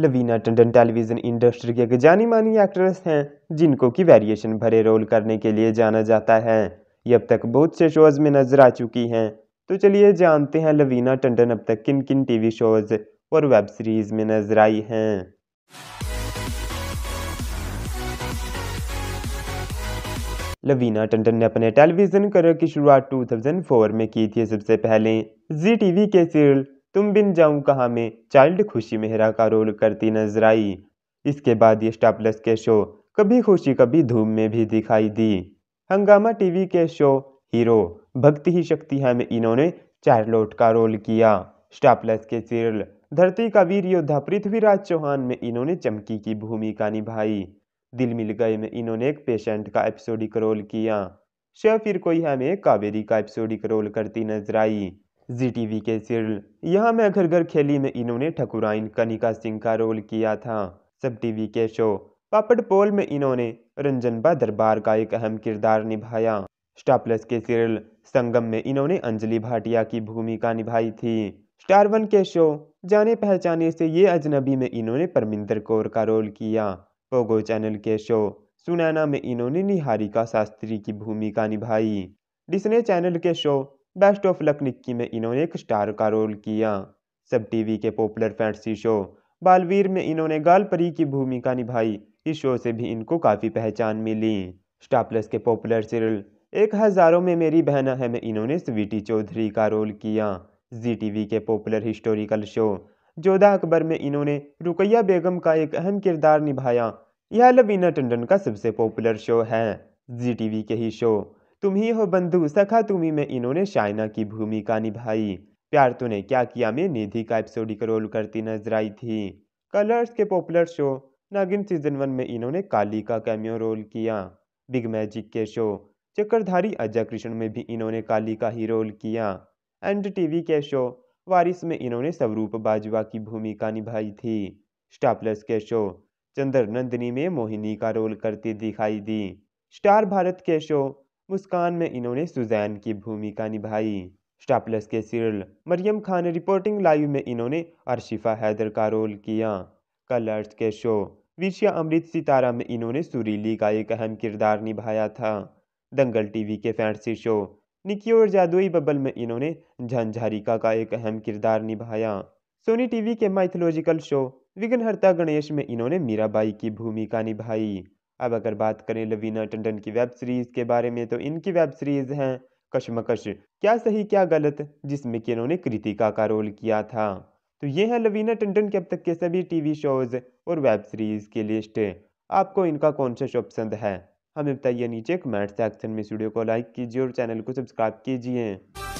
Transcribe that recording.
Lavina Tandon television industry की एक जानी मानी एक्ट्रेस हैं जिनको की वेरिएशन भरे रोल करने के लिए जाना जाता है ये अब तक बहुत से शोज़ में नजर आ चुकी हैं तो चलिए जानते हैं लवीना टंडन अब तक किन किन टीवी शोज़ और वेब सीरीज़ में नजर आई हैं लवीना टंडन ने अपने टेलीविज़न करियर की शुरुआत 2004 में की थी सबसे पहले जी टीवी के सीरियल तुम बिन जाऊं कहाँ में चाइल्ड खुशी मेहरा का रोल करती नजर आई इसके बाद ये स्टार प्लस के शो कभी खुशी कभी धूम में भी दिखाई दी हंगामा टीवी के शो हीरो भक्ति ही शक्ति है में इन्होंने चार्लोट का रोल किया स्टार प्लस के सीरियल धरती का वीर योद्धा पृथ्वीराज चौहान में इन्होंने चमकी की भूमिका निभाई दिल मिल गए में इन्होंने एक पेशेंट का एपिसोडिक रोल किया शेफ फिर कोई हमें कावेरी का एपिसोडिक रोल करती नजर आई जी टी वी के सीरियल यहाँ मैं घर घर खेली में इन्होंने ठकुराइन कनिका सिंह का रोल किया था सब टीवी के शो पापड़ पोल में इन्होंने रंजन बा दरबार का एक अहम किरदार निभाया स्टार प्लस के सीरियल संगम में इन्होंने अंजलि भाटिया की भूमिका निभाई थी स्टार वन के शो जाने पहचाने से ये अजनबी में इन्होंने परमिंदर कौर का रोल किया पोगो चैनल के शो सुनैना में इन्होंने निहारिका शास्त्री की भूमिका निभाई डिस्ने चैनल के show best of luck Nikki में इन्होंने एक स्टार का रोल किया सब टीवी के पॉपुलर फैंटसी शो बालवीर में इन्होंने गाल परी की भूमिका निभाई इस शो से भी इनको काफ़ी पहचान मिली स्टार प्लस के पॉपुलर सीरियल एक हज़ारों में मेरी बहना है में इन्होंने स्वीटी चौधरी का रोल किया जी टी के popular historical show Jodha Akbar में इन्होंने रुकैया बेगम का एक अहम किरदार निभाया यह लवीना टंडन का सबसे पॉपुलर शो है जी टी के ही शो तुम ही हो बंधु सखा ही में इन्होंने शाइना की भूमिका निभाई प्यार तूने क्या किया में निधि का एपिसोडिक रोल करती नजर आई थी कलर्स के popular show Naagin season one में इन्होंने काली का कैमियो रोल किया बिग मैजिक के शो चक्करधारी अजय कृष्ण में भी इन्होंने काली का ही रोल किया एंड टीवी के शो वारिस में इन्होंने स्वरूप बाजवा की भूमिका निभाई थी स्टार प्लस के शो चंद्र नंदिनी में मोहिनी का रोल करती दिखाई दी स्टार भारत के शो मुस्कान में इन्होंने सुजैन की भूमिका निभाई स्टार प्लस के serial Mariam Khan reporting live में इन्होंने अरशिफा हैदर का रोल किया कलर्स के शो विषया अमृत सितारा में इन्होंने सुरीली का एक अहम किरदार निभाया था दंगल टीवी के फैंसी शो निकी और जादुई बबल में इन्होंने झंझारिका का एक अहम किरदार निभाया सोनी टीवी के माइथोलॉजिकल शो विघ्नहर्ता गणेश में इन्होंने मीराबाई की भूमिका निभाई अब अगर बात करें लवीना टंडन की वेब सीरीज़ के बारे में तो इनकी वेब सीरीज़ हैं कशमकश क्या सही क्या गलत जिसमें कि इन्होंने कृतिका का रोल किया था तो ये हैं लवीना टंडन के अब तक के सभी टीवी शोज़ और वेब सीरीज़ की लिस्ट आपको इनका कौन सा शो पसंद है हमें बताइए नीचे कमेंट सेक्शन में इस वीडियो को लाइक कीजिए और चैनल को सब्सक्राइब कीजिए